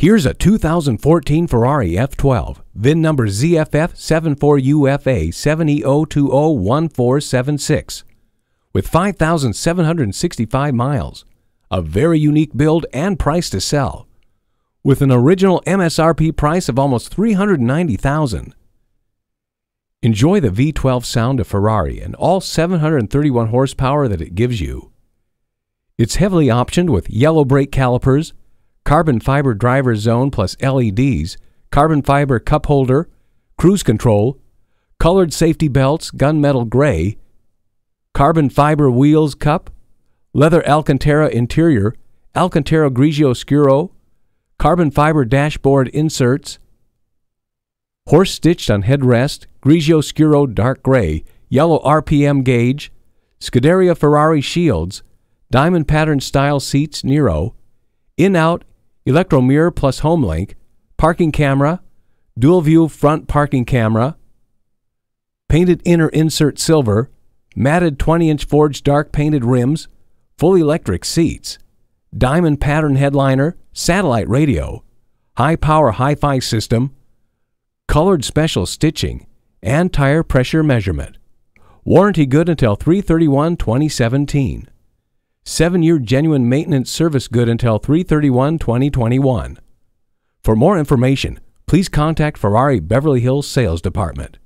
Here's a 2014 Ferrari F12, VIN number ZFF74UFA70201476, with 5,765 miles. A very unique build and price to sell, with an original MSRP price of almost 390,000. Enjoy the V12 sound of Ferrari and all 731 horsepower that it gives you. It's heavily optioned with yellow brake calipers, carbon fiber driver zone plus LEDs, carbon fiber cup holder, cruise control, colored safety belts, gunmetal gray, carbon fiber wheels cup, leather Alcantara interior, Alcantara Grigio Scuro, carbon fiber dashboard inserts, horse stitched on headrest, Grigio Scuro dark gray, yellow RPM gauge, Scuderia Ferrari shields, diamond pattern style seats Nero, in out electromirror plus Home Link, parking camera, dual view front parking camera, painted inner insert silver, matted 20 inch forged dark painted rims, full electric seats, diamond pattern headliner, satellite radio, high power hi fi system, colored special stitching, and tire pressure measurement. Warranty good until 331 2017 seven-year genuine maintenance service good until 331-2021. For more information, please contact Ferrari Beverly Hills Sales Department.